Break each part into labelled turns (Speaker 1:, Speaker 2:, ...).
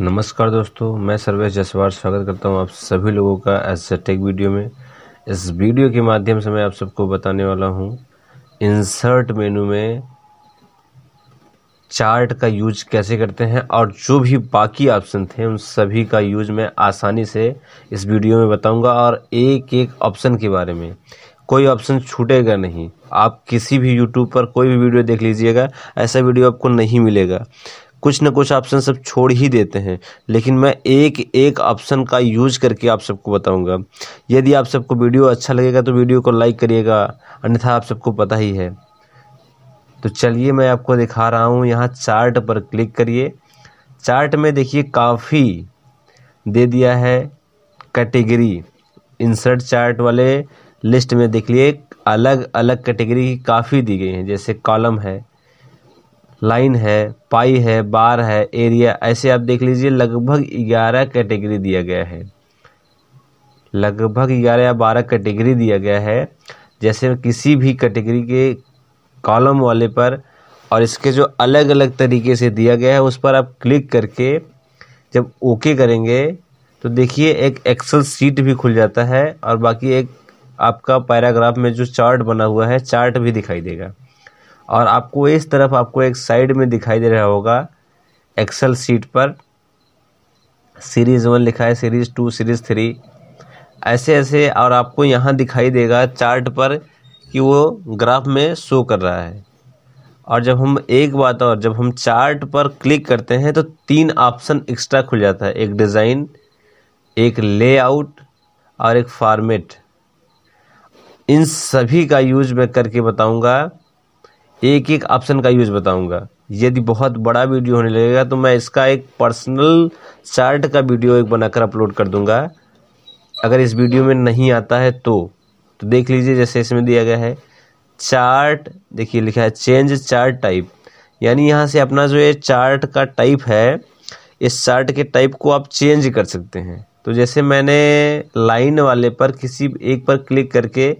Speaker 1: नमस्कार दोस्तों मैं सर्वेश जसवार स्वागत करता हूं आप सभी लोगों का एस टेक वीडियो में इस वीडियो के माध्यम से मैं आप सबको बताने वाला हूं इंसर्ट मेनू में चार्ट का यूज कैसे करते हैं और जो भी बाकी ऑप्शन थे उन सभी का यूज मैं आसानी से इस वीडियो में बताऊंगा और एक एक ऑप्शन के बारे में कोई ऑप्शन छूटेगा नहीं आप किसी भी यूट्यूब पर कोई भी वीडियो देख लीजिएगा ऐसा वीडियो आपको नहीं मिलेगा कुछ ना कुछ ऑप्शन सब छोड़ ही देते हैं लेकिन मैं एक एक ऑप्शन का यूज करके आप सबको बताऊंगा यदि आप सबको वीडियो अच्छा लगेगा तो वीडियो को लाइक करिएगा अन्यथा आप सबको पता ही है तो चलिए मैं आपको दिखा रहा हूँ यहाँ चार्ट पर क्लिक करिए चार्ट में देखिए काफ़ी दे दिया है कैटेगरी इंसर्ट चार्ट वाले लिस्ट में देख लिए अलग अलग कैटेगरी काफ़ी दी गई हैं जैसे कॉलम है लाइन है पाई है बार है एरिया ऐसे आप देख लीजिए लगभग ग्यारह कैटेगरी दिया गया है लगभग ग्यारह या बारह कैटेगरी दिया गया है जैसे किसी भी कैटेगरी के कॉलम वाले पर और इसके जो अलग अलग तरीके से दिया गया है उस पर आप क्लिक करके जब ओके करेंगे तो देखिए एक एक्सेल सीट भी खुल जाता है और बाकी एक आपका पैराग्राफ में जो चार्ट बना हुआ है चार्ट भी दिखाई देगा और आपको इस तरफ आपको एक साइड में दिखाई दे रहा होगा एक्सेल सीट पर सीरीज़ वन लिखा है सीरीज़ टू सीरीज़ थ्री ऐसे ऐसे और आपको यहाँ दिखाई देगा चार्ट पर कि वो ग्राफ में शो कर रहा है और जब हम एक बात और जब हम चार्ट पर क्लिक करते हैं तो तीन ऑप्शन एक्स्ट्रा खुल जाता है एक डिज़ाइन एक लेआउट और एक फॉर्मेट इन सभी का यूज मैं करके बताऊंगा एक एक ऑप्शन का यूज़ बताऊंगा यदि बहुत बड़ा वीडियो होने लगेगा तो मैं इसका एक पर्सनल चार्ट का वीडियो एक बनाकर अपलोड कर दूंगा अगर इस वीडियो में नहीं आता है तो तो देख लीजिए जैसे इसमें दिया गया है चार्ट देखिए लिखा है चेंज चार्ट टाइप यानी यहाँ से अपना जो ये चार्ट का टाइप है इस चार्ट के टाइप को आप चेंज कर सकते हैं तो जैसे मैंने लाइन वाले पर किसी एक पर क्लिक करके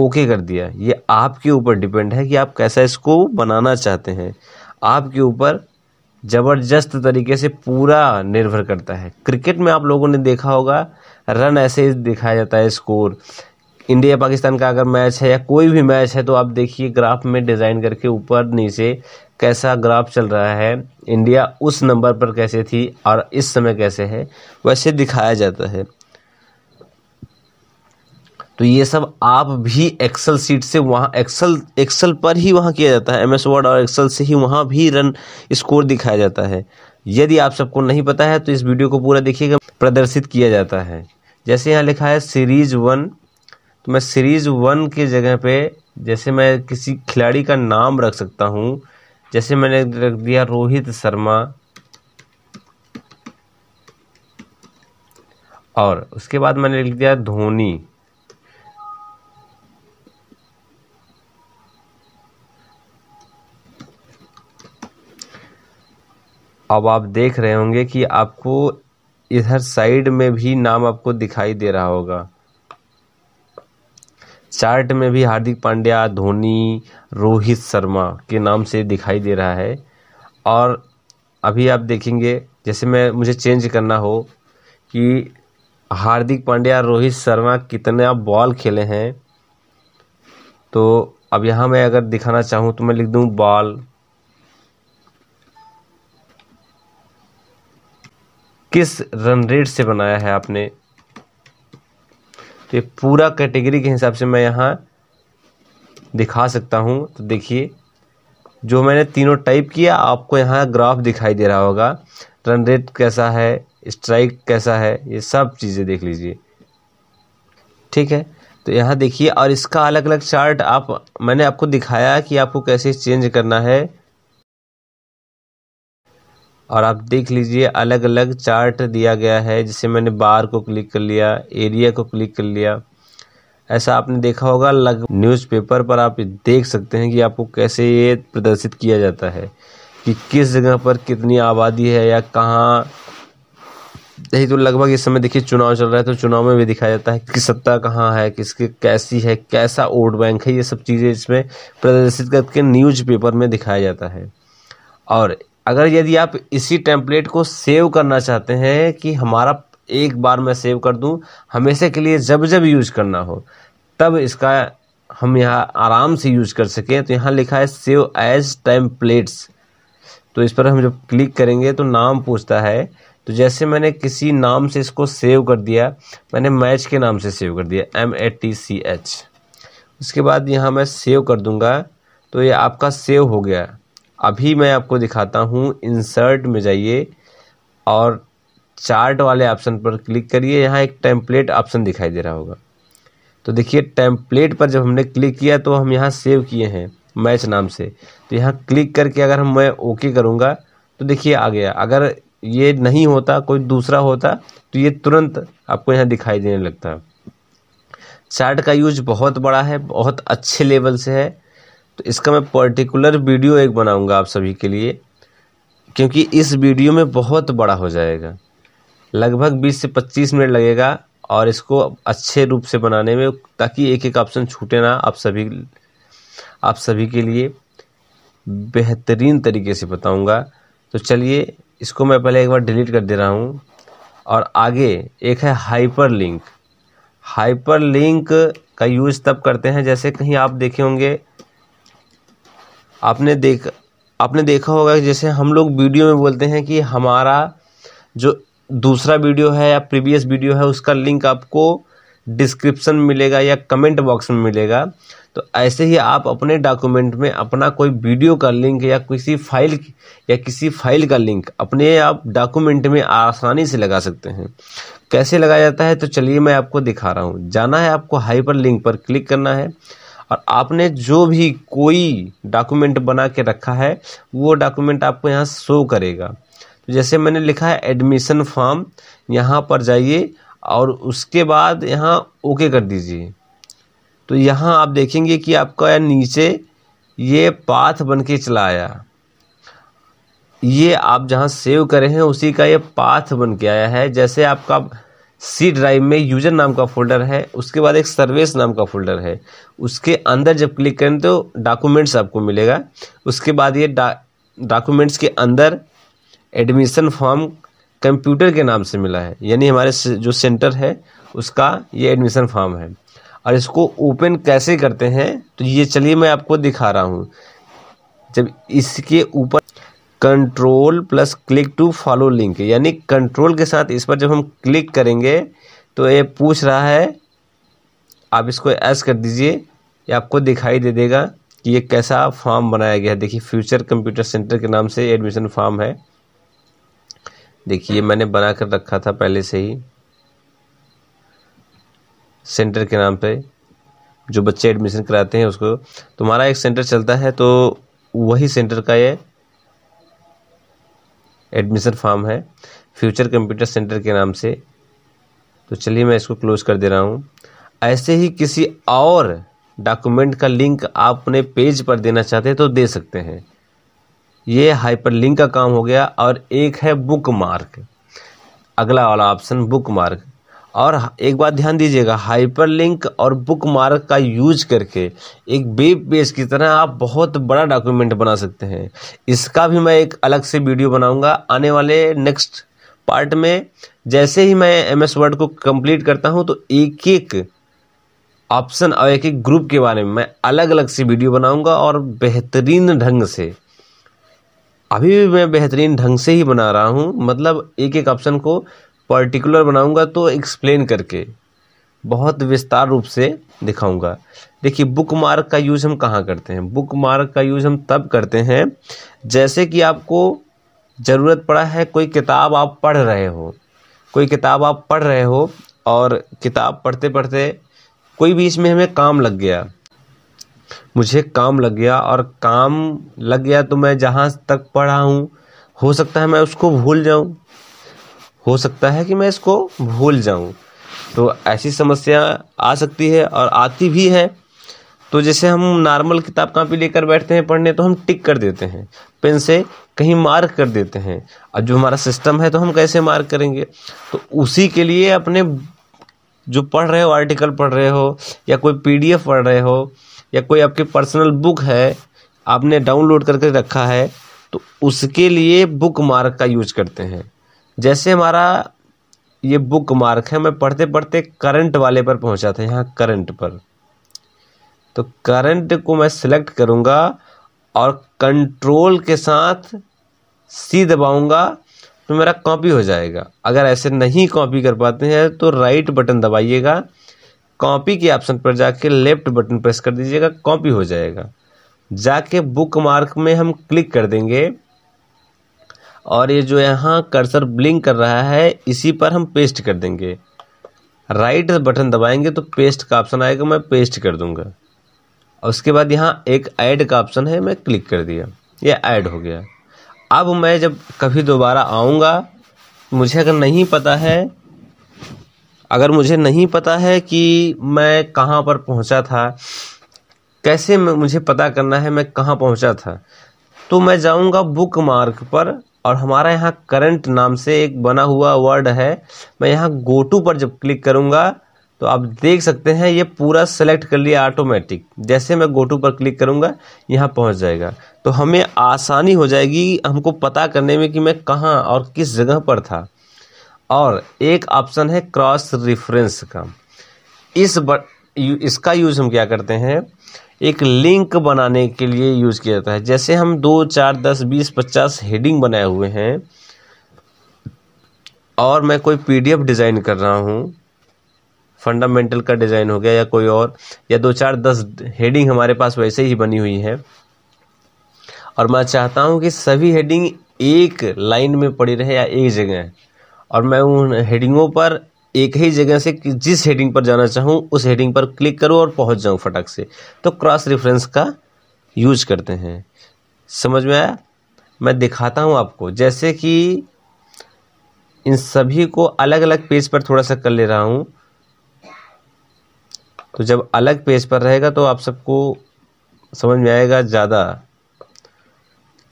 Speaker 1: ओके कर दिया ये आपके ऊपर डिपेंड है कि आप कैसा इसको बनाना चाहते हैं आपके ऊपर ज़बरदस्त तरीके से पूरा निर्भर करता है क्रिकेट में आप लोगों ने देखा होगा रन ऐसे दिखाया जाता है स्कोर इंडिया पाकिस्तान का अगर मैच है या कोई भी मैच है तो आप देखिए ग्राफ में डिज़ाइन करके ऊपर नीचे कैसा ग्राफ चल रहा है इंडिया उस नंबर पर कैसे थी और इस समय कैसे है वैसे दिखाया जाता है तो ये सब आप भी एक्सेल सीट से वहाँ एक्सेल एक्सेल पर ही वहाँ किया जाता है एम एस वर्ड और एक्सेल से ही वहाँ भी रन स्कोर दिखाया जाता है यदि आप सबको नहीं पता है तो इस वीडियो को पूरा देखिएगा प्रदर्शित किया जाता है जैसे यहाँ लिखा है सीरीज वन तो मैं सीरीज वन के जगह पे जैसे मैं किसी खिलाड़ी का नाम रख सकता हूँ जैसे मैंने रख दिया रोहित शर्मा और उसके बाद मैंने लिख दिया धोनी अब आप देख रहे होंगे कि आपको इधर साइड में भी नाम आपको दिखाई दे रहा होगा चार्ट में भी हार्दिक पांड्या धोनी रोहित शर्मा के नाम से दिखाई दे रहा है और अभी आप देखेंगे जैसे मैं मुझे चेंज करना हो कि हार्दिक पांड्या रोहित शर्मा कितना बॉल खेले हैं तो अब यहाँ मैं अगर दिखाना चाहूँ तो मैं लिख दूँ बॉल किस रन रेट से बनाया है आपने तो ये पूरा कैटेगरी के हिसाब से मैं यहाँ दिखा सकता हूँ तो देखिए जो मैंने तीनों टाइप किया आपको यहाँ ग्राफ दिखाई दे रहा होगा रन रेट कैसा है स्ट्राइक कैसा है ये सब चीज़ें देख लीजिए ठीक है तो यहाँ देखिए और इसका अलग अलग चार्ट आप मैंने आपको दिखाया कि आपको कैसे चेंज करना है और आप देख लीजिए अलग अलग चार्ट दिया गया है जिसे मैंने बार को क्लिक कर लिया एरिया को क्लिक कर लिया ऐसा आपने देखा होगा लग न्यूज़पेपर पर आप देख सकते हैं कि आपको कैसे ये प्रदर्शित किया जाता है कि किस जगह पर कितनी आबादी है या कहाँ यही तो लगभग इस समय देखिए चुनाव चल रहा है तो चुनाव में भी दिखाया जाता है कि सत्ता कहाँ है किसके कैसी है कैसा वोट बैंक है ये सब चीज़ें इसमें प्रदर्शित करके न्यूज़पेपर में दिखाया जाता है और अगर यदि आप इसी टेम्पलेट को सेव करना चाहते हैं कि हमारा एक बार मैं सेव कर दूं हमेशा के लिए जब जब यूज करना हो तब इसका हम यहाँ आराम से यूज कर सकें तो यहाँ लिखा है सेव एज टेम्पलेट्स तो इस पर हम जब क्लिक करेंगे तो नाम पूछता है तो जैसे मैंने किसी नाम से इसको सेव कर दिया मैंने मैच के नाम से सेव कर दिया M A T C H उसके बाद यहाँ मैं सेव कर दूँगा तो ये आपका सेव हो गया अभी मैं आपको दिखाता हूँ इंसर्ट में जाइए और चार्ट वाले ऑप्शन पर क्लिक करिए यहाँ एक टेम्पलेट ऑप्शन दिखाई दे रहा होगा तो देखिए टेम्पलेट पर जब हमने क्लिक किया तो हम यहाँ सेव किए हैं मैच नाम से तो यहाँ क्लिक करके अगर हम मैं ओके करूँगा तो देखिए आ गया अगर ये नहीं होता कोई दूसरा होता तो ये तुरंत आपको यहाँ दिखाई देने लगता चार्ट का यूज बहुत बड़ा है बहुत अच्छे लेवल से है तो इसका मैं पर्टिकुलर वीडियो एक बनाऊंगा आप सभी के लिए क्योंकि इस वीडियो में बहुत बड़ा हो जाएगा लगभग 20 से 25 मिनट लगेगा और इसको अच्छे रूप से बनाने में ताकि एक एक ऑप्शन छूटे ना आप सभी आप सभी के लिए बेहतरीन तरीके से बताऊंगा तो चलिए इसको मैं पहले एक बार डिलीट कर दे रहा हूँ और आगे एक है हाइपर लिंक हाइपर लिंक का यूज़ तब करते हैं जैसे कहीं आप देखे होंगे आपने देख आपने देखा होगा जैसे हम लोग वीडियो में बोलते हैं कि हमारा जो दूसरा वीडियो है या प्रीवियस वीडियो है उसका लिंक आपको डिस्क्रिप्शन मिलेगा या कमेंट बॉक्स में मिलेगा तो ऐसे ही आप अपने डॉक्यूमेंट में अपना कोई वीडियो का लिंक या किसी फाइल या किसी फाइल का लिंक अपने आप डॉक्यूमेंट में आसानी से लगा सकते हैं कैसे लगाया जाता है तो चलिए मैं आपको दिखा रहा हूँ जाना है आपको हाइपर लिंक पर क्लिक करना है और आपने जो भी कोई डॉक्यूमेंट बना के रखा है वो डॉक्यूमेंट आपको यहाँ शो करेगा तो जैसे मैंने लिखा है एडमिशन फॉर्म यहाँ पर जाइए और उसके बाद यहाँ ओके कर दीजिए तो यहाँ आप देखेंगे कि आपका नीचे ये पाथ बन के चला आया ये आप जहाँ सेव करे हैं उसी का ये पाथ बन के आया है जैसे आपका सी ड्राइव में यूजर नाम का फोल्डर है उसके बाद एक सर्विस नाम का फोल्डर है उसके अंदर जब क्लिक करें तो डॉक्यूमेंट्स आपको मिलेगा उसके बाद ये डॉक्यूमेंट्स के अंदर एडमिशन फॉर्म कंप्यूटर के नाम से मिला है यानी हमारे जो सेंटर है उसका ये एडमिशन फॉर्म है और इसको ओपन कैसे करते हैं तो ये चलिए मैं आपको दिखा रहा हूँ जब इसके ऊपर control plus click to follow link यानी कंट्रोल के साथ इस पर जब हम क्लिक करेंगे तो ये पूछ रहा है आप इसको एस कर दीजिए ये आपको दिखाई दे देगा कि ये कैसा फॉर्म बनाया गया है देखिए फ्यूचर कंप्यूटर सेंटर के नाम से एडमिशन फॉर्म है देखिए मैंने बना कर रखा था पहले से ही सेंटर के नाम पे जो बच्चे एडमिशन कराते हैं उसको तुम्हारा एक सेंटर चलता है तो वही सेंटर का ये एडमिशन फॉर्म है फ्यूचर कंप्यूटर सेंटर के नाम से तो चलिए मैं इसको क्लोज कर दे रहा हूँ ऐसे ही किसी और डॉक्यूमेंट का लिंक आप अपने पेज पर देना चाहते हैं तो दे सकते हैं ये हाइपर लिंक का काम हो गया और एक है बुक मार्क अगला वाला ऑप्शन बुक मार्क और एक बात ध्यान दीजिएगा हाइपरलिंक और बुकमार्क का यूज करके एक वेब पेज की तरह आप बहुत बड़ा डॉक्यूमेंट बना सकते हैं इसका भी मैं एक अलग से वीडियो बनाऊंगा आने वाले नेक्स्ट पार्ट में जैसे ही मैं एम एस वर्ड को कंप्लीट करता हूं तो एक एक ऑप्शन और एक एक ग्रुप के बारे में मैं अलग अलग से वीडियो बनाऊंगा और बेहतरीन ढंग से अभी भी मैं बेहतरीन ढंग से ही बना रहा हूँ मतलब एक एक ऑप्शन को पर्टिकुलर बनाऊंगा तो एक्सप्लेन करके बहुत विस्तार रूप से दिखाऊंगा देखिए बुक मार्क का यूज़ हम कहाँ करते हैं बुक मार्क का यूज़ हम तब करते हैं जैसे कि आपको ज़रूरत पड़ा है कोई किताब आप पढ़ रहे हो कोई किताब आप पढ़ रहे हो और किताब पढ़ते पढ़ते कोई भी इसमें हमें काम लग गया मुझे काम लग गया और काम लग गया तो मैं जहाँ तक पढ़ा हूँ हो सकता है मैं उसको भूल जाऊँ हो सकता है कि मैं इसको भूल जाऊं तो ऐसी समस्या आ सकती है और आती भी है तो जैसे हम नॉर्मल किताब कापी लेकर बैठते हैं पढ़ने तो हम टिक कर देते हैं पेन से कहीं मार्क कर देते हैं और जो हमारा सिस्टम है तो हम कैसे मार्क करेंगे तो उसी के लिए अपने जो पढ़ रहे हो आर्टिकल पढ़ रहे हो या कोई पीडीएफ पढ़ रहे हो या कोई आपकी पर्सनल बुक है आपने डाउनलोड करके रखा है तो उसके लिए बुक मार्क का यूज करते हैं जैसे हमारा ये बुक मार्क है मैं पढ़ते पढ़ते करंट वाले पर पहुंचा था यहाँ करंट पर तो करंट को मैं सिलेक्ट करूँगा और कंट्रोल के साथ सी दबाऊँगा तो मेरा कॉपी हो जाएगा अगर ऐसे नहीं कॉपी कर पाते हैं तो राइट बटन दबाइएगा कॉपी के ऑप्शन पर जाके लेफ्ट बटन प्रेस कर दीजिएगा कॉपी हो जाएगा जाके बुक मार्क में हम क्लिक कर देंगे और ये जो यहाँ कर्सर ब्लिंक कर रहा है इसी पर हम पेस्ट कर देंगे राइट बटन दबाएंगे तो पेस्ट का ऑप्शन आएगा मैं पेस्ट कर दूंगा और उसके बाद यहाँ एक ऐड का ऑप्शन है मैं क्लिक कर दिया ये ऐड हो गया अब मैं जब कभी दोबारा आऊँगा मुझे अगर नहीं पता है अगर मुझे नहीं पता है कि मैं कहाँ पर पहुँचा था कैसे मुझे पता करना है मैं कहाँ पहुँचा था तो मैं जाऊँगा बुक मार्क पर और हमारा यहाँ करंट नाम से एक बना हुआ वर्ड है मैं यहाँ गो टू पर जब क्लिक करूँगा तो आप देख सकते हैं ये पूरा सेलेक्ट कर लिया ऑटोमेटिक जैसे मैं गोटू पर क्लिक करूँगा यहाँ पहुँच जाएगा तो हमें आसानी हो जाएगी हमको पता करने में कि मैं कहाँ और किस जगह पर था और एक ऑप्शन है क्रॉस रेफरेंस का इस इसका यूज़ हम क्या करते हैं एक लिंक बनाने के लिए यूज़ किया जाता है जैसे हम दो चार दस बीस पचास हेडिंग बनाए हुए हैं और मैं कोई पीडीएफ डिज़ाइन कर रहा हूँ फंडामेंटल का डिज़ाइन हो गया या कोई और या दो चार दस हेडिंग हमारे पास वैसे ही बनी हुई है और मैं चाहता हूँ कि सभी हेडिंग एक लाइन में पड़ी रहे या एक जगह और मैं उन हेडिंगों पर एक ही जगह से जिस हेडिंग पर जाना चाहूँ उस हेडिंग पर क्लिक करूँ और पहुँच जाऊँ फटक से तो क्रॉस रेफरेंस का यूज करते हैं समझ में आया मैं दिखाता हूँ आपको जैसे कि इन सभी को अलग अलग पेज पर थोड़ा सा कर ले रहा हूँ तो जब अलग पेज पर रहेगा तो आप सबको समझ में आएगा ज़्यादा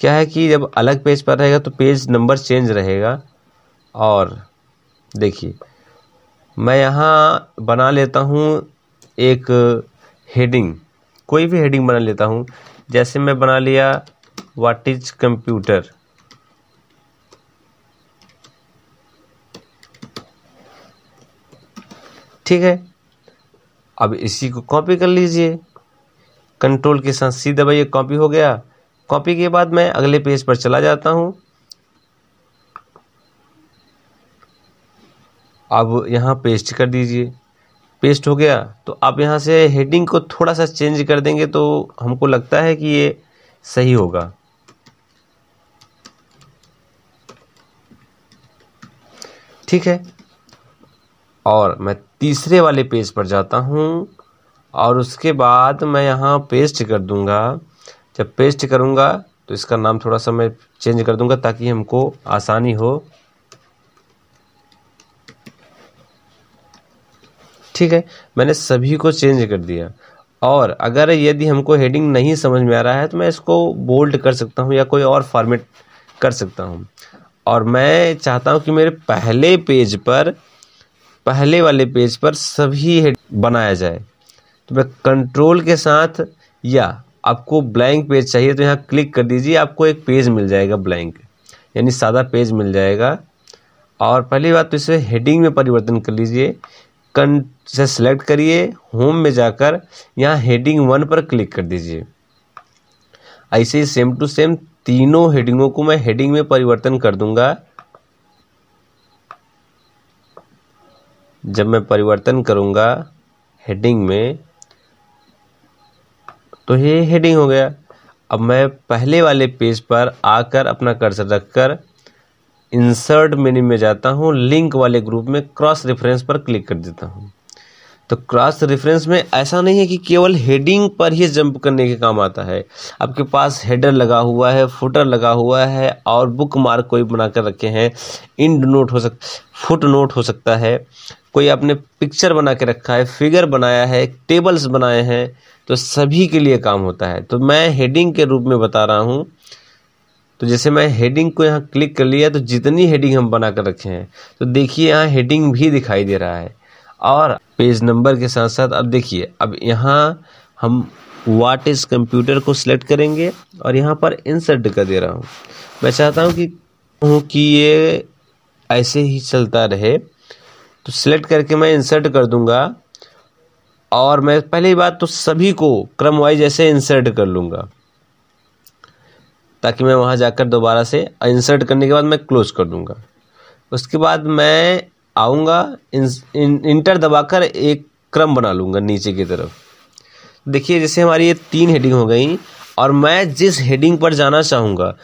Speaker 1: क्या है कि जब अलग पेज पर रहेगा तो पेज नंबर चेंज रहेगा और देखिए मैं यहाँ बना लेता हूँ एक हेडिंग कोई भी हेडिंग बना लेता हूँ जैसे मैं बना लिया वाट इज कंप्यूटर ठीक है अब इसी को कॉपी कर लीजिए कंट्रोल के साथ सीधा दबाइए कॉपी हो गया कॉपी के बाद मैं अगले पेज पर चला जाता हूँ अब यहाँ पेस्ट कर दीजिए पेस्ट हो गया तो आप यहाँ से हेडिंग को थोड़ा सा चेंज कर देंगे तो हमको लगता है कि ये सही होगा ठीक है और मैं तीसरे वाले पेज पर जाता हूँ और उसके बाद मैं यहाँ पेस्ट कर दूँगा जब पेस्ट करूँगा तो इसका नाम थोड़ा सा मैं चेंज कर दूँगा ताकि हमको आसानी हो ठीक है मैंने सभी को चेंज कर दिया और अगर यदि हमको हेडिंग नहीं समझ में आ रहा है तो मैं इसको बोल्ड कर सकता हूँ या कोई और फॉर्मेट कर सकता हूँ और मैं चाहता हूँ कि मेरे पहले पेज पर पहले वाले पेज पर सभी हेड बनाया जाए तो मैं कंट्रोल के साथ या आपको ब्लैंक पेज चाहिए तो यहाँ क्लिक कर दीजिए आपको एक पेज मिल जाएगा ब्लैंक यानी सादा पेज मिल जाएगा और पहली बात तो इसे हेडिंग में परिवर्तन कर लीजिए कं से सेलेक्ट करिए होम में जाकर यहाँ हेडिंग वन पर क्लिक कर दीजिए ऐसे ही सेम टू सेम तीनों हेडिंगों को मैं हेडिंग में परिवर्तन कर दूंगा जब मैं परिवर्तन करूंगा हेडिंग में तो ये हेडिंग हो गया अब मैं पहले वाले पेज पर आकर अपना कर्सर रखकर इंसर्ट मेन्यू में जाता हूँ लिंक वाले ग्रुप में क्रॉस रेफरेंस पर क्लिक कर देता हूँ तो क्रॉस रेफरेंस में ऐसा नहीं है कि केवल हेडिंग पर ही जंप करने के काम आता है आपके पास हेडर लगा हुआ है फुटर लगा हुआ है और बुक मार्क कोई बना कर रखे हैं इंड नोट हो सक फुट नोट हो सकता है कोई आपने पिक्चर बना के रखा है फिगर बनाया है टेबल्स बनाए हैं तो सभी के लिए काम होता है तो मैं हेडिंग के रूप में बता रहा हूँ तो जैसे मैं हेडिंग को यहाँ क्लिक कर लिया तो जितनी हेडिंग हम बना कर रखे हैं तो देखिए यहाँ हेडिंग भी दिखाई दे रहा है और पेज नंबर के साथ साथ अब देखिए अब यहाँ हम वाट इज़ कंप्यूटर को सिलेक्ट करेंगे और यहाँ पर इंसर्ट कर दे रहा हूँ मैं चाहता हूँ कि हूँ कि ये ऐसे ही चलता रहे तो सिलेक्ट करके मैं इंसर्ट कर दूँगा और मैं पहली बात तो सभी को क्रम वाइज ऐसे इंसर्ट कर लूँगा ताकि मैं वहाँ जाकर दोबारा से इंसर्ट करने के बाद मैं क्लोज कर दूँगा उसके बाद मैं आऊँगा इंटर दबाकर एक क्रम बना लूँगा नीचे की तरफ देखिए जैसे हमारी ये तीन हेडिंग हो गई और मैं जिस हेडिंग पर जाना चाहूँगा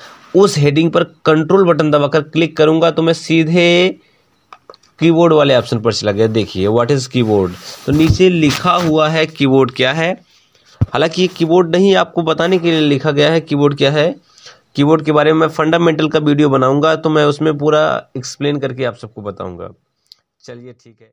Speaker 1: उस हेडिंग पर कंट्रोल बटन दबाकर क्लिक करूँगा तो मैं सीधे कीबोर्ड वाले ऑप्शन पर चला गया देखिए व्हाट इज़ कीबोर्ड तो नीचे लिखा हुआ है कीबोर्ड क्या है हालांकि ये कीबोर्ड नहीं आपको बताने के लिए लिखा गया है कीबोर्ड क्या है कीबोर्ड के बारे में मैं फंडामेंटल का वीडियो बनाऊंगा तो मैं उसमें पूरा एक्सप्लेन करके आप सबको बताऊंगा चलिए ठीक है